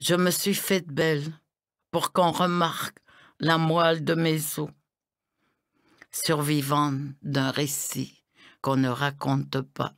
Je me suis faite belle pour qu'on remarque la moelle de mes os, survivante d'un récit qu'on ne raconte pas.